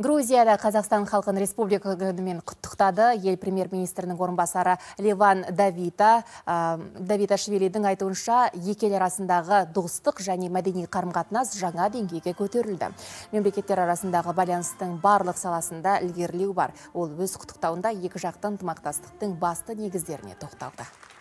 Грузияда Қазақстан халқын республика күнімен құттықтады. Ел премьер-министрінің орынбасары Леван Давида. Давида Шевеледің Швелидің айтуынша екел арасындағы достық және мәдени қарым жаңа деңгейге көтерілді. Мемлекеттер арасындағы байланыстың барлық саласында ілгерілеу бар. Ол өз құттықтауында екі жақтың ынтымақтастықтың басты негіздеріне тоқталды.